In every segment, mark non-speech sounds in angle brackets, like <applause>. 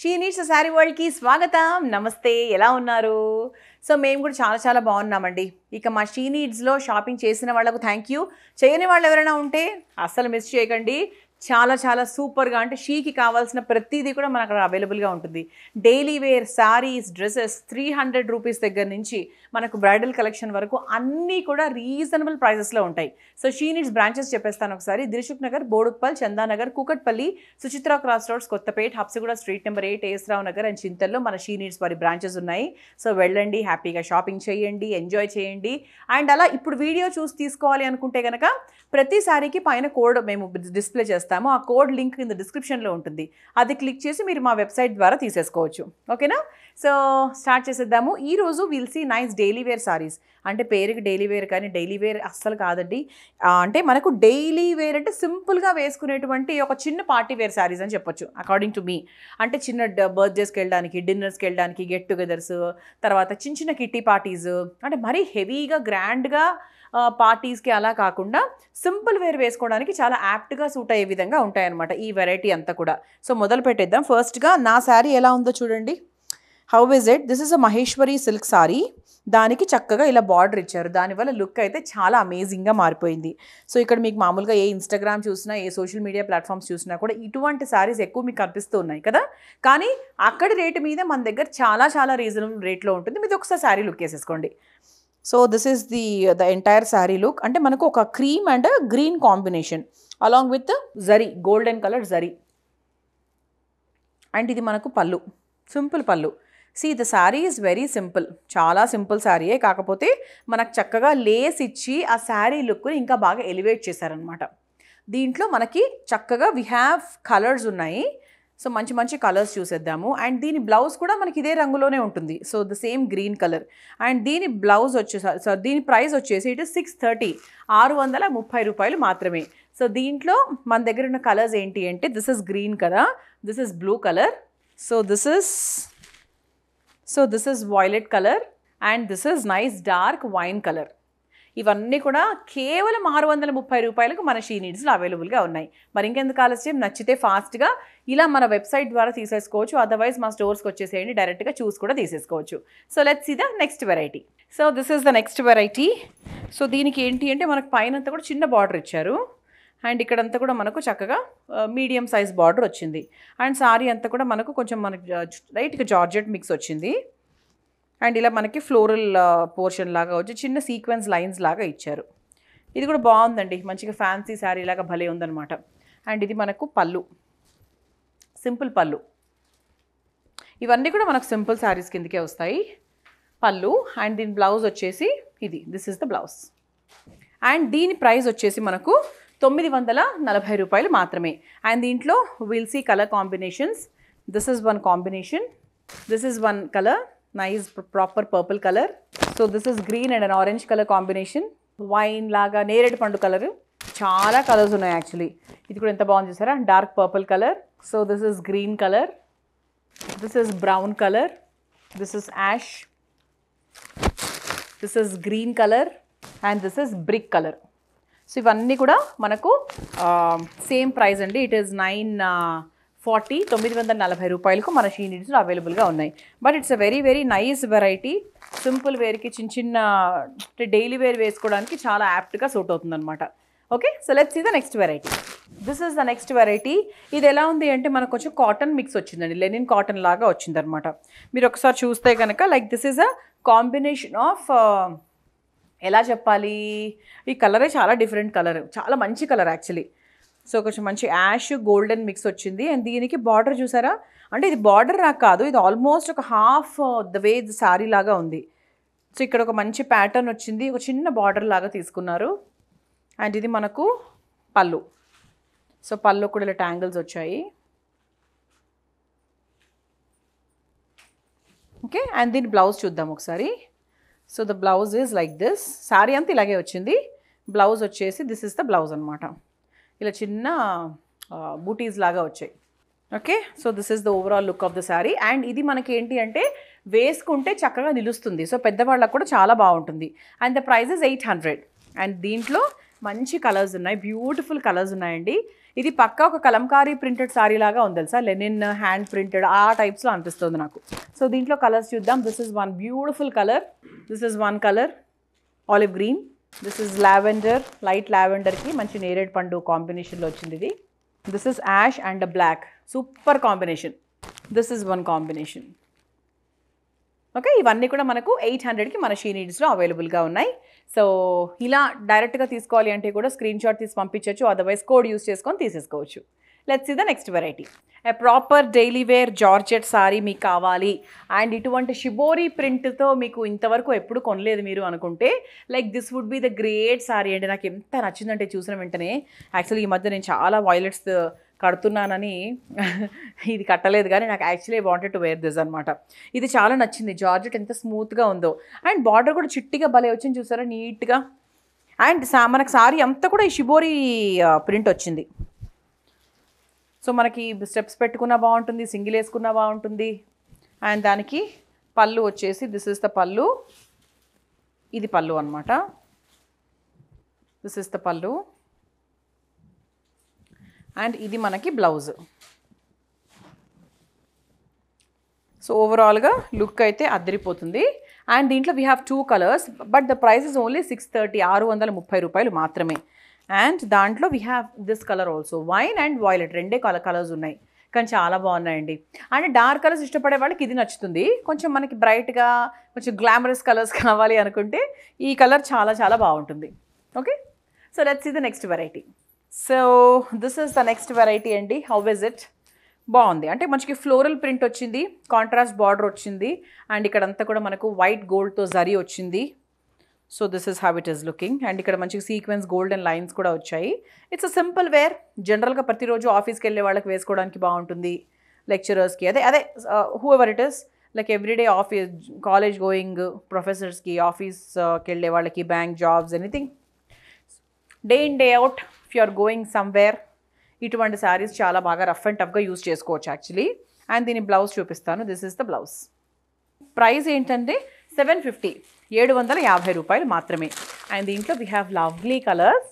షీనీష్ sorry వరల్డ్కి స్వాగతం నమస్తే ఎలా ఉన్నారు సో మేము కూడా చాలా చాలా బాగున్నామండి ఇక మా షీ నీడ్స్లో షాపింగ్ చేసిన వాళ్ళకు థ్యాంక్ యూ చేయని వాళ్ళు ఎవరైనా ఉంటే అస్సలు మిస్ చేయకండి చాలా చాలా సూపర్గా అంటే షీకి కావాల్సిన ప్రతిదీ కూడా మనకు అక్కడ అవైలబుల్గా ఉంటుంది daily wear saris dresses three hundred rupees దగ్గర నుంచి మనకు బ్రైడల్ కలెక్షన్ వరకు అన్నీ కూడా రీజనబుల్ ప్రైజెస్లో ఉంటాయి సో షీ నీడ్స్ బ్రాంచెస్ చెప్పేస్తాను ఒకసారి Dilsukhnagar Boduppal Chandanagar Kukatpally Suchitra cross roads Kothapet Habsiguda street number eight SR Nagar and చింతల్లో మన షీనిట్స్ నీడ్స్ వారి బ్రాంచెస్ ఉన్నాయి సో వెళ్ళండి హ్యాపీగా షాపింగ్ చేయండి ఎంజాయ్ చేయండి అండ్ అలా ఇప్పుడు వీడియో చూసి తీసుకోవాలి అనుకుంటే కనుక ప్రతి శారీకి పైన కోడ్ మేము డిస్ప్లే చేస్తాం చేస్తామో ఆ కోడ్ లింక్ కింద డిస్క్రిప్షన్లో ఉంటుంది అది క్లిక్ చేసి మీరు మా వెబ్సైట్ ద్వారా తీసేసుకోవచ్చు ఓకేనా సో స్టార్ట్ చేసేద్దాము ఈరోజు we'll see nice daily wear saris అంటే పేరుకి డైలీ వేర్ కానీ డైలీ వేర్ అస్సలు కాదండి అంటే మనకు డైలీ వేర్ అంటే సింపుల్గా వేసుకునేటువంటి ఒక చిన్న పార్టీ వేర్ సారీస్ అని చెప్పొచ్చు అకార్డింగ్ టు మీ అంటే చిన్న బర్త్డేస్కి వెళ్ళడానికి డిన్నర్స్కి వెళ్ళడానికి గెట్ టుగెదర్స్ తర్వాత చిన్న చిన్న కిట్టి పార్టీస్ అంటే మరీ హెవీగా గ్రాండ్గా పార్టీస్కి అలా కాకుండా సింపుల్ వేర్ వేసుకోవడానికి చాలా యాప్ట్గా సూట్ అయ్యే విధంగా ఉంటాయన్నమాట ఈ వెరైటీ అంతా కూడా సో మొదలు పెట్టేద్దాం ఫస్ట్గా నా శారీ ఎలా ఉందో చూడండి how is it this is a Maheshwari silk sari దానికి చక్కగా ఇలా బార్డర్ ఇచ్చారు దానివల్ల లుక్ అయితే చాలా అమేజింగ్గా మారిపోయింది సో ఇక్కడ మీకు మామూలుగా ఏ ఇన్స్టాగ్రామ్ చూసినా ఏ సోషల్ మీడియా ప్లాట్ఫామ్స్ చూసినా కూడా ఇటువంటి శారీస్ ఎక్కువ మీకు కనిపిస్తూ ఉన్నాయి కదా కానీ అక్కడ రేటు మీద మన దగ్గర చాలా చాలా రీజనబుల్ రేట్లో ఉంటుంది మీరు ఒకసారి శారీ లుక్ వేసేసుకోండి so this is the the entire sari look అంటే మనకు ఒక cream and green combination along with zari golden colour zari and ఇది మనకు pallu simple pallu see the sari is very simple చాలా సింపుల్ శారీయే కాకపోతే మనకు చక్కగా లేస్ ఇచ్చి ఆ శారీ లుక్ని ఇంకా బాగా ఎలివేట్ చేశారనమాట దీంట్లో మనకి చక్కగా వీ హ్యావ్ కలర్స్ ఉన్నాయి సో మంచి మంచి కలర్స్ చూసేద్దాము అండ్ దీని బ్లౌజ్ కూడా మనకి ఇదే రంగులోనే ఉంటుంది so the same green colour and దీని బ్లౌజ్ వచ్చేసరి సో దీని ప్రైస్ వచ్చేసి ఇటు సిక్స్ థర్టీ ఆరు వందల ముప్పై రూపాయలు మాత్రమే సో దీంట్లో మన దగ్గర ఉన్న కలర్స్ ఏంటి అంటే దిస్ ఇస్ గ్రీన్ కదా this is blue colour so this is so this is violet colour and this is nice dark wine colour ఇవన్నీ కూడా కేవలం ఆరు వందల ముప్పై రూపాయలకు మన షీ నీడ్స్లో అవైలబుల్గా ఉన్నాయి మరి ఇంకెందుకు ఆలస్యం నచ్చితే ఫాస్ట్గా ఇలా మన వెబ్సైట్ ద్వారా తీసేసుకోవచ్చు అదర్వైజ్ మా స్టోర్స్కి వచ్చేసేయండి డైరెక్ట్గా చూసి కూడా తీసేసుకోవచ్చు సో లెట్స్ ఇద the next variety so this is the next variety so దీనికి ఏంటి అంటే మనకు పైనంతా కూడా చిన్న బార్డర్ ఇచ్చారు అండ్ ఇక్కడంతా కూడా మనకు చక్కగా మీడియం సైజ్ బార్డర్ వచ్చింది అండ్ సారీ అంతా కూడా మనకు కొంచెం మనకు లైట్గా uh, జార్జెట్ మిక్స్ వచ్చింది అండ్ ఇలా మనకి ఫ్లోరల్ పోర్షన్ లాగా వచ్చి చిన్న సీక్వెన్స్ లైన్స్ లాగా ఇచ్చారు ఇది కూడా బాగుందండి మంచిగా ఫ్యాన్సీ శారీ లాగా భలే ఉందనమాట అండ్ ఇది మనకు పళ్ళు సింపుల్ పళ్ళు ఇవన్నీ కూడా మనకు సింపుల్ శారీస్ కిందకే వస్తాయి పళ్ళు అండ్ దీని బ్లౌజ్ వచ్చేసి ఇది this is the blouse and దీని ప్రైస్ వచ్చేసి మనకు తొమ్మిది వందల నలభై రూపాయలు మాత్రమే అండ్ దీంట్లో we'll see colour combinations this is one combination this is one colour nice proper purple colour so this is green and and orange colour combination wine లాగా నేరేడు పండు కలర్ చాలా కలర్స్ ఉన్నాయి యాక్చువల్లీ ఇది కూడా ఎంత బాగుంది చూసారా dark purple colour so this is green colour this is brown colour this is ash this is green colour and this is brick colour so ఇవన్నీ కూడా మనకు సేమ్ ప్రైస్ అండి ఇట్ ఈస్ నైన్ ఫార్టీ తొమ్మిది వందల నలభై రూపాయలకు మన Needs అవైలబుల్గా ఉన్నాయి but it's a very very nice variety simple వేర్కి చిన్న చిన్న డైలీ వేర్ వేసుకోవడానికి చాలా యాప్ట్గా సూట్ అవుతుందన్నమాట okay so let's see the next variety this is the next variety ఇది ఎలా ఉంది అంటే మనకు కొంచెం కాటన్ మిక్స్ వచ్చిందండి లెనిన్ కాటన్ లాగా వచ్చిందనమాట మీరు ఒకసారి చూస్తే కనుక like this is a combination of ఎలా చెప్పాలి ఈ కలరే చాలా డిఫరెంట్ కలర్ చాలా మంచి కలర్ యాక్చువల్లీ సో కొంచెం మంచి యాష్ గోల్డెన్ మిక్స్ వచ్చింది అండ్ దీనికి బార్డర్ చూసారా అంటే ఇది బార్డర్ నాకు కాదు ఇది ఆల్మోస్ట్ ఒక హాఫ్ ద వే సారీ లాగా ఉంది సో ఇక్కడ ఒక మంచి ప్యాటర్న్ వచ్చింది ఒక చిన్న బార్డర్ లాగా తీసుకున్నారు అండ్ ఇది మనకు పళ్ళు సో పళ్ళు కూడా ఇలా ట్యాంగిల్స్ వచ్చాయి ఓకే అండ్ దీని బ్లౌజ్ చూద్దాం ఒకసారి so the blouse is like this sari అంతా ఇలాగే వచ్చింది బ్లౌజ్ వచ్చేసి దిస్ ఇస్ ద బ్లౌజ్ అనమాట ఇలా చిన్న బూటీస్ లాగా వచ్చాయి okay so this is the overall look of the sari and ఇది మనకి ఏంటి అంటే వేసుకుంటే చక్కగా నిలుస్తుంది సో పెద్దవాళ్ళకు కూడా చాలా బాగుంటుంది and the price is eight hundred and దీంట్లో మంచి కలర్స్ ఉన్నాయి బ్యూటిఫుల్ కలర్స్ ఉన్నాయండి ఇది పక్కా ఒక కలంకారీ ప్రింటెడ్ సారీ లాగా ఉంది తెలుసా లెనిన్ హ్యాండ్ ప్రింటెడ్ ఆ టైప్స్లో అనిపిస్తుంది నాకు సో దీంట్లో కలర్స్ చూద్దాం this is one beautiful colour this is one colour olive green this is lavender light లావెండర్కి మంచి నేరేడ్ పండు కాంబినేషన్లో వచ్చింది ఇది this is ash and black super combination this is one combination okay ఇవన్నీ కూడా మనకు ఎయిట్ హండ్రెడ్కి మన షీ నీడ్స్లో అవైలబుల్గా ఉన్నాయి సో ఇలా డైరెక్ట్గా తీసుకోవాలి అంటే కూడా స్క్రీన్ షాట్ తీసి పంపించవచ్చు అదర్వైజ్ కోడ్ యూస్ చేసుకొని తీసేసుకోవచ్చు let's see the next variety a proper daily wear georgette sari మీకు కావాలి అండ్ ఇటువంటి షిబోరీ ప్రింట్తో మీకు ఇంతవరకు ఎప్పుడు కొనలేదు మీరు అనుకుంటే like this would be the great sari అండి నాకు ఎంత నచ్చిందంటే చూసిన వెంటనే యాక్చువల్లీ ఈ మధ్య నేను చాలా వాయిలెట్స్ కడుతున్నానని <laughs> ఇది కట్టలేదు కానీ నాకు actually wanted to wear this అనమాట ఇది చాలా నచ్చింది జార్జెట్ ఎంత స్మూత్గా ఉందో అండ్ బార్డర్ కూడా చిట్టిగా భలే వచ్చింది చూసారా నీట్గా అండ్ మనకు సారీ అంతా కూడా ఈ షిబోరీ ప్రింట్ uh, వచ్చింది సో మనకి స్టెప్స్ పెట్టుకున్నా బాగుంటుంది సింగిల్ వేసుకున్నా బాగుంటుంది అండ్ దానికి పళ్ళు వచ్చేసి దిస్ ఇస్ ద పళ్ళు ఇది పళ్ళు అనమాట this is the pallu and ఇది మనకి బ్లౌజ్ సో ఓవరాల్గా లుక్ అయితే అద్దరిపోతుంది అండ్ దీంట్లో we have two colours but the price is only six thirty ఆరు వందల ముప్పై రూపాయలు మాత్రమే అండ్ దాంట్లో we have this colour also wine and violet రెండే కలర్ కలర్స్ ఉన్నాయి కానీ చాలా బాగున్నాయండి అండ్ డార్క్ కలర్స్ ఇష్టపడే వాళ్ళకి ఇది నచ్చుతుంది కొంచెం మనకి బ్రైట్గా కొంచెం గ్లామరస్ కలర్స్ <laughs> కావాలి అనుకుంటే ఈ కలర్ చాలా చాలా బాగుంటుంది ఓకే సో లెట్స్ ఇది next variety so this is the next variety అండి హౌ ఇస్ ఇట్ బాగుంది అంటే మనకి ఫ్లోరల్ ప్రింట్ వచ్చింది కాంట్రాస్ట్ బార్డర్ వచ్చింది అండ్ ఇక్కడంతా కూడా మనకు వైట్ గోల్డ్తో జరి వచ్చింది so this is habit is looking and ఇక్కడ మంచి సీక్వెన్స్ గోల్డెన్ లైన్స్ కూడా వచ్చాయి ఇట్స్ అ సింపుల్ వేర్ జనరల్గా ప్రతిరోజు ఆఫీస్కి వెళ్ళే వాళ్ళకి వేసుకోవడానికి బాగుంటుంది లెక్చరర్స్కి అదే అదే who it is like everyday office college going ప్రొఫెసర్స్కి ఆఫీస్కి వెళ్ళే వాళ్ళకి bank jobs anything day in day out if you are going somewhere ఇటువంటి శారీస్ చాలా బాగా రఫ్ అండ్ టఫ్గా యూజ్ చేసుకోవచ్చు యాక్చువల్లీ అండ్ దీని బ్లౌజ్ చూపిస్తాను this is the blouse price ఏంటంటే సెవెన్ ఫిఫ్టీ ఏడు వందల యాభై రూపాయలు మాత్రమే అండ్ దీంట్లో we have lovely colours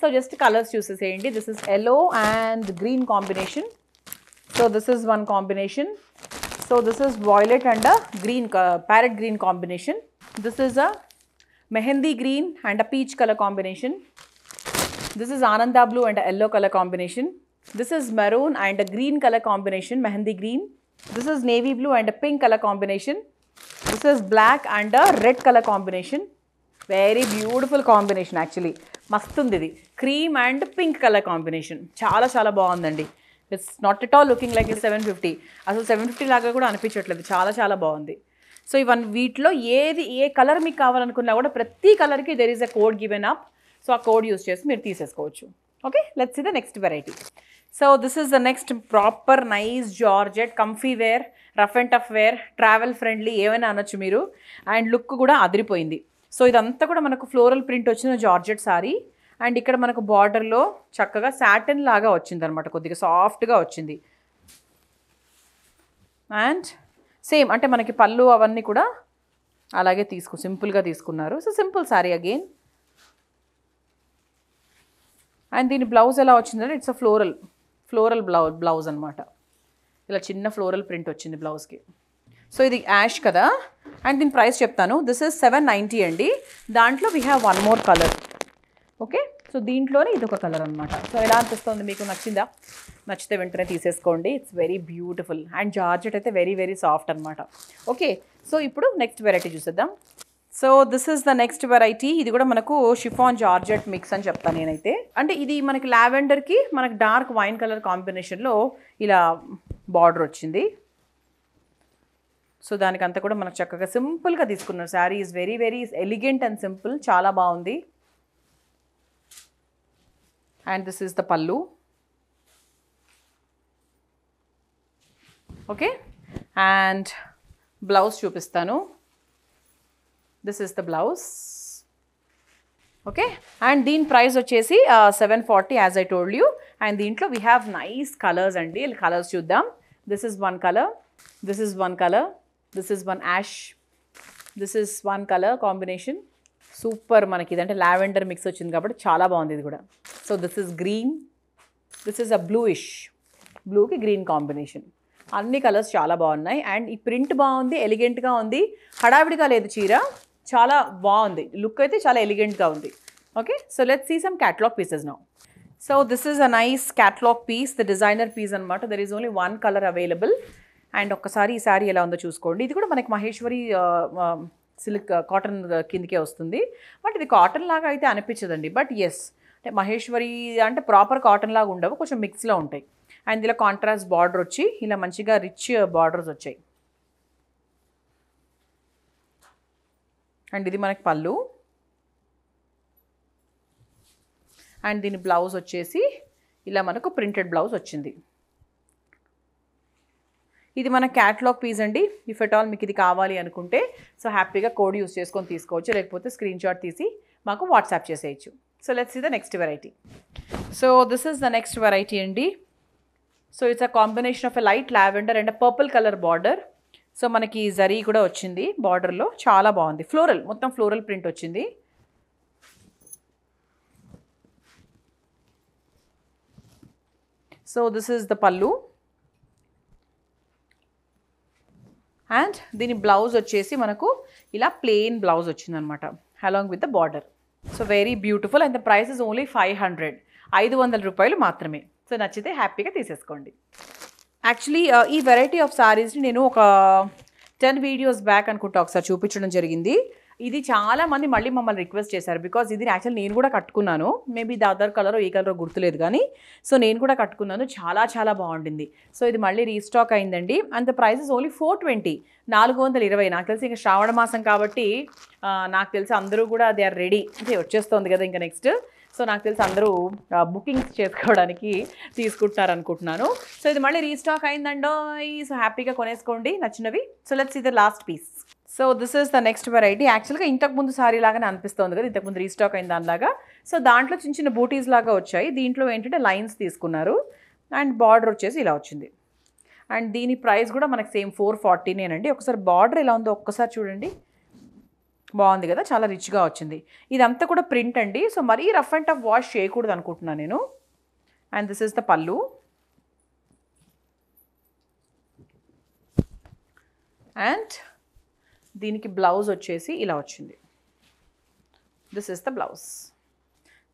so just colours చూసేసేయండి this is yellow and green combination so this is one combination so this is violet and a green parrot green combination this is a mehndi green and a peach colour combination this is ఆనందా blue and yellow colour combination this is maroon and green colour combination mehndi green this is navy blue and pink colour combination this is black and red colour combination very beautiful combination actually మస్తు ఉంది ఇది cream and pink colour combination చాలా చాలా బాగుందండి it's not at all looking like ఇది seven fifty అసలు seven fifty లాగా కూడా అనిపించట్లేదు చాలా చాలా బాగుంది సో ఇవన్నీ వీటిలో ఏది ఏ కలర్ మీకు కావాలనుకున్నా కూడా ప్రతి కలర్కి there is a code given up so ఆ కోడ్ యూస్ చేసి మీరు తీసేసుకోవచ్చు ఓకే లెట్స్ ఇది next variety so this is the next proper nice georgette comfy wear rough and tough wear travel friendly ఏమైనా అనొచ్చు మీరు అండ్ లుక్ కూడా అదిరిపోయింది సో ఇదంతా కూడా మనకు ఫ్లోరల్ ప్రింట్ వచ్చిన జార్జెట్ సారీ అండ్ ఇక్కడ మనకు బార్డర్లో చక్కగా శాటన్ లాగా వచ్చింది అనమాట కొద్దిగా సాఫ్ట్గా వచ్చింది అండ్ సేమ్ అంటే మనకి పళ్ళు అవన్నీ కూడా అలాగే తీసుకు సింపుల్గా తీసుకున్నారు so simple sari again and దీని బ్లౌజ్ ఎలా వచ్చిందంటే it's a floral floral blouse blouse అనమాట ఇలా చిన్న ఫ్లోరల్ ప్రింట్ వచ్చింది బ్లౌజ్కి సో ఇది యాష్ కదా అండ్ దీని ప్రైస్ చెప్తాను దిస్ ఇస్ సెవెన్ నైంటీ అండి దాంట్లో we have one more colour okay so దీంట్లోనే ఇది ఒక కలర్ అనమాట సో ఎలా అనిపిస్తుంది మీకు నచ్చిందా నచ్చితే వెంటనే తీసేసుకోండి it's very beautiful and georgette అయితే వెరీ వెరీ సాఫ్ట్ అనమాట ఓకే సో ఇప్పుడు నెక్స్ట్ వెరైటీ చూసేద్దాం so this is the next variety ఇది కూడా మనకు షిఫాన్ జార్జెట్ మిక్స్ అని చెప్తాను నేనైతే అంటే ఇది మనకి లావెండర్కి మనకి డార్క్ వైన్ కలర్ కాంబినేషన్లో ఇలా బార్డర్ వచ్చింది సో దానికంతా కూడా మనకు చక్కగా సింపుల్గా తీసుకున్నారు sari is very very elegant and simple చాలా బాగుంది and this is the pallu okay and blouse చూపిస్తాను this is the blouse okay and దీని ప్రైస్ వచ్చేసి seven forty as I told you and దీంట్లో వీ హ్యావ్ నైస్ కలర్స్ అండి colours చూద్దాం This is one color, this is one color, this is one ash, this is one color combination. Super మనకి ఇదంటే lavender mix వచ్చింది కాబట్టి చాలా బాగుంది ఇది కూడా so this is green this is a bluish బ్లూకి గ్రీన్ కాంబినేషన్ అన్ని కలర్స్ చాలా బాగున్నాయి అండ్ ఈ ప్రింట్ బాగుంది ఎలిగెంట్గా ఉంది హడావిడిగా లేదు చీర చాలా బాగుంది లుక్ అయితే చాలా ఎలిగెంట్గా ఉంది okay so let see some catalogue pieces now so this is a nice catalogue piece the designer piece అనమాట there is only one colour available and ఒకసారి ఈ శారీ ఎలా ఉందో చూసుకోండి ఇది కూడా మనకి మహేశ్వరి సిల్క్ కాటన్ కిందకే వస్తుంది బట్ ఇది కాటన్ లాగా అయితే అనిపించదండి బట్ ఎస్ అంటే మహేశ్వరి అంటే ప్రాపర్ కాటన్ లాగా ఉండవు కొంచెం మిక్స్లో ఉంటాయి అండ్ ఇలా కాంట్రాస్ట్ బార్డర్ వచ్చి ఇలా మంచిగా రిచ్ బార్డర్స్ వచ్చాయి అండ్ ఇది మనకి పళ్ళు అండ్ దీని బ్లౌజ్ వచ్చేసి ఇలా మనకు ప్రింటెడ్ బ్లౌజ్ వచ్చింది ఇది మన క్యాట్లాగ్ పీస్ అండి ఇఫ్ ఎట్ ఆల్ మీకు ఇది కావాలి అనుకుంటే సో హ్యాపీగా కోడ్ యూస్ చేసుకొని తీసుకోవచ్చు లేకపోతే స్క్రీన్ షాట్ తీసి మాకు వాట్సాప్ చేసేయచ్చు సో లెట్స్ ఇది the next variety so this is the next variety అండి so it's a combination of a light lavender and purple colour border so మనకి జరీ కూడా వచ్చింది బార్డర్లో చాలా బాగుంది ఫ్లోరల్ మొత్తం ఫ్లోరల్ ప్రింట్ వచ్చింది so this is the pallu and దీని బ్లౌజ్ వచ్చేసి మనకు ఇలా ప్లెయిన్ బ్లౌజ్ వచ్చిందనమాట along with the border so very beautiful and the price is only five hundred ఐదు వందల రూపాయలు మాత్రమే సో నచ్చితే హ్యాపీగా తీసేసుకోండి యాక్చువల్లీ uh, ఈ వెరైటీ ఆఫ్ శారీస్ని నేను ఒక టెన్ వీడియోస్ బ్యాక్ అనుకుంటా ఒకసారి చూపించడం జరిగింది ఇది చాలా మంది మళ్ళీ మమ్మల్ని రిక్వెస్ట్ చేశారు బికాజ్ ఇది యాక్చువల్ నేను కూడా కట్టుకున్నాను మేబీ ఇది అదర్ కలర్ ఏ కలర్ గుర్తులేదు కానీ సో నేను కూడా కట్టుకున్నాను చాలా చాలా బాగుండింది సో ఇది మళ్ళీ రీస్టాక్ అయిందండి and the prices only four twenty నాలుగు వందల ఇరవై నాకు తెలిసి ఇంకా శ్రావణ మాసం కాబట్టి నాకు తెలిసి అందరూ కూడా దే ఆర్ రెడీ అంటే వచ్చేస్తుంది కదా ఇంకా నెక్స్ట్ సో నాకు తెలిసి అందరూ బుకింగ్స్ చేసుకోవడానికి తీసుకుంటున్నారు అనుకుంటున్నాను సో ఇది మళ్ళీ రీస్టాక్ అయిందండో సో హ్యాపీగా కొనేసుకోండి నచ్చినవి సో లెట్స్ ఇది last piece so this is the next variety యాక్చువల్గా ఇంతకుముందు సారీ లాగానే అనిపిస్తుంది కదా ఇంతకుముందు రీస్టాక్ అయిన దానిలాగా సో దాంట్లో చిన్న చిన్న బూటీస్ లాగా వచ్చాయి దీంట్లో ఏంటంటే లైన్స్ తీసుకున్నారు అండ్ బార్డర్ వచ్చేసి ఇలా వచ్చింది అండ్ దీని ప్రైస్ కూడా మనకు సేమ్ ఫోర్ ఫార్టీనేనండి ఒకసారి బార్డర్ ఎలా ఉందో ఒక్కసారి చూడండి బాగుంది కదా చాలా రిచ్గా వచ్చింది ఇదంతా కూడా ప్రింట్ అండి సో మరీ రఫ్ అండ్ టఫ్ వాష్ చేయకూడదు అనుకుంటున్నాను నేను and this is the pallu and దీనికి బ్లౌజ్ వచ్చేసి ఇలా వచ్చింది this is the blouse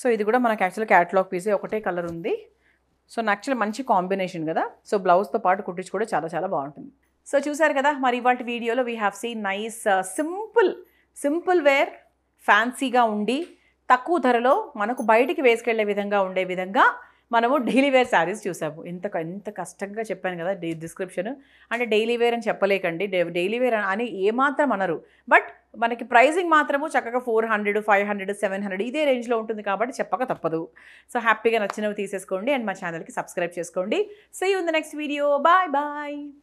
so ఇది కూడా మనకు యాక్చువల్గా క్యాటలాగ్ పీసే ఒకటే కలర్ ఉంది సో నాకు యాక్చువల్ మంచి కాంబినేషన్ కదా సో బ్లౌజ్తో పాటు కుట్టించి కూడా చాలా చాలా బాగుంటుంది సో చూసారు కదా మరి ఇవాళ వీడియోలో we have see nice simple simple wear ఫ్యాన్సీగా ఉండి తక్కువ ధరలో మనకు బయటికి వేసుకెళ్లే విధంగా ఉండే విధంగా మనము డైలీ వేర్ శారీస్ చూసాము ఇంత ఎంత కష్టంగా చెప్పాను కదా డిస్క్రిప్షన్ అంటే డైలీ వేర్ అని చెప్పలేకండి డైలీ వేర్ అని ఏమాత్రం అనరు బట్ మనకి ప్రైజింగ్ మాత్రము చక్కగా four hundred five hundred seven hundred ఇదే రేంజ్లో ఉంటుంది కాబట్టి చెప్పక తప్పదు సో హ్యాపీగా నచ్చినవి తీసేసుకోండి అండ్ మా ఛానల్కి సబ్స్క్రైబ్ చేసుకోండి సే ఉంది నెక్స్ట్ వీడియో బాయ్ బాయ్